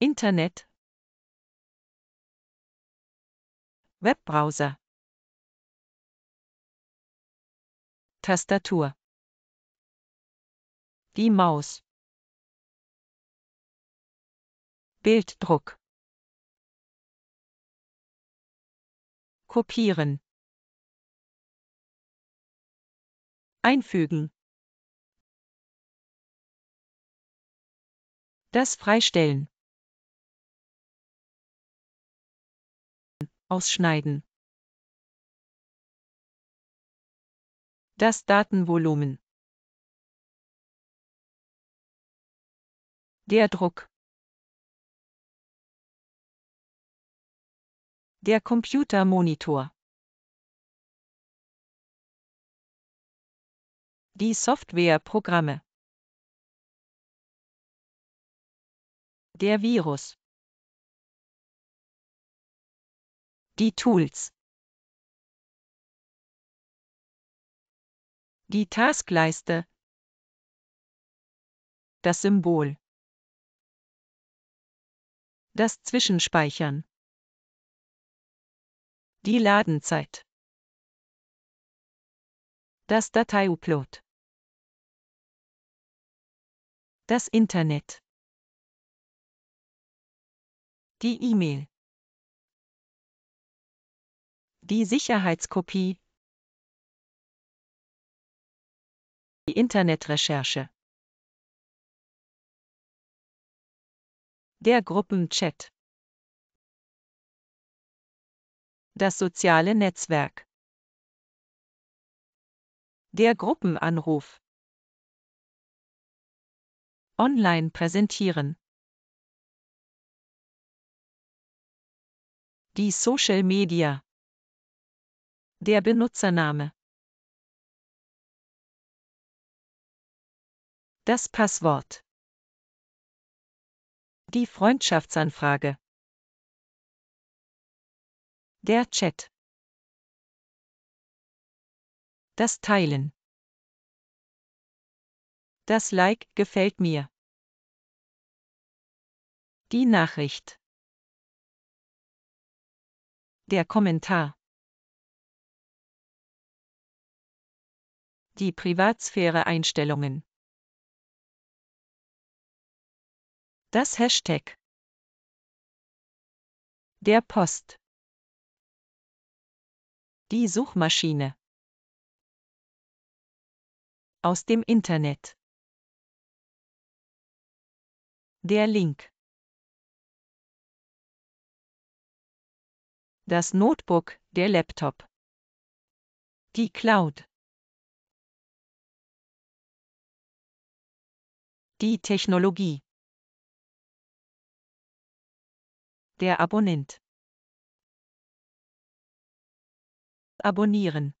Internet Webbrowser Tastatur Die Maus Bilddruck Kopieren Einfügen. Das Freistellen. Ausschneiden. Das Datenvolumen. Der Druck. Der Computermonitor. die Softwareprogramme. Der Virus. Die Tools. Die Taskleiste. Das Symbol. Das Zwischenspeichern. Die Ladenzeit. Das Datei-Upload. Das Internet. Die E-Mail. Die Sicherheitskopie. Die Internetrecherche. Der Gruppenchat. Das soziale Netzwerk. Der Gruppenanruf online präsentieren. Die Social Media. Der Benutzername. Das Passwort. Die Freundschaftsanfrage. Der Chat. Das Teilen. Das Like gefällt mir. Die Nachricht. Der Kommentar. Die Privatsphäre-Einstellungen. Das Hashtag. Der Post. Die Suchmaschine. Aus dem Internet. Der Link. Das Notebook, der Laptop. Die Cloud. Die Technologie. Der Abonnent. Abonnieren.